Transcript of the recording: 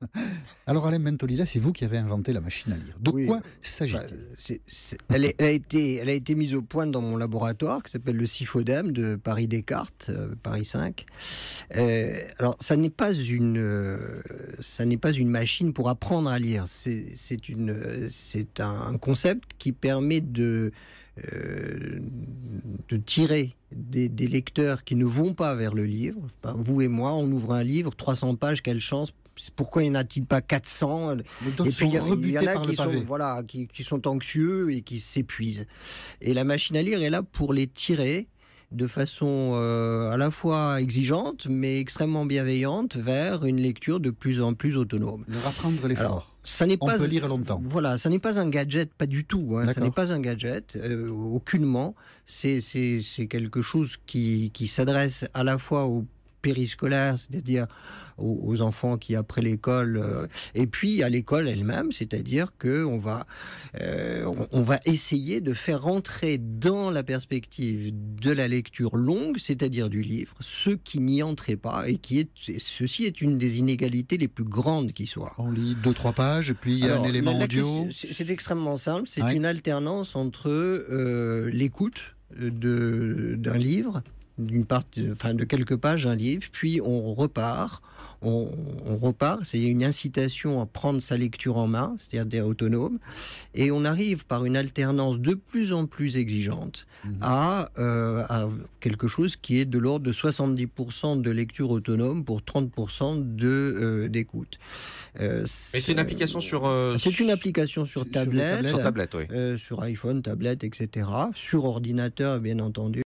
Alors Alain Mentolila, c'est vous qui avez inventé la machine à lire. De quoi bah, s'agit-il elle, a été, mise au point dans mon laboratoire qui s'appelle le Sifodem de Paris Descartes, euh, Paris 5. Euh, alors ça n'est pas une, euh, ça n'est pas une machine pour apprendre à lire. C'est un concept qui permet de tirer des, lecteurs qui ne vont pas vers le livre. vous et moi, on ouvre un livre, 300 pages, quelle chance pourquoi il n'y en a-t-il pas 400 Et puis il y, en a qui sont, qui, sont anxieux et qui s'épuisent. Et la machine à lire est là pour les tirer de façon euh, à la fois exigeante mais extrêmement bienveillante vers une lecture de plus en plus autonome. Leur apprendre l'effort. Ça n'est pas, peut lire longtemps. Voilà, ça n'est pas un gadget, pas du tout. Hein. ça n'est pas un gadget, euh, aucunement. C'est quelque chose qui, qui s'adresse à la fois aux périscolaire, c'est-à-dire aux, enfants qui après l'école, euh, et puis à l'école elle-même, c'est-à-dire que on va, euh, on, va essayer de faire entrer dans la perspective de la lecture longue, c'est-à-dire du livre, ceux qui n'y entraient pas et qui ceci est une des inégalités les plus grandes qui soient. On lit deux trois pages et puis il y a un élément audio. C'est extrêmement simple, c'est une alternance entre euh, l'écoute d'un livre d'une partie, euh, enfin de quelques pages un livre, puis on repart, on, repart, c'est une incitation à prendre sa lecture en main, c'est-à-dire d'être autonome, et on arrive par une alternance de plus en plus exigeante mmh. euh, à, quelque chose qui est de l'ordre de 70% de lecture autonome pour 30% de euh, d'écoute. Euh, c'est une application sur. c'est une application sur tablette, sur, tablette, sur, tablette oui. sur iPhone, tablette, etc. Sur ordinateur, bien entendu.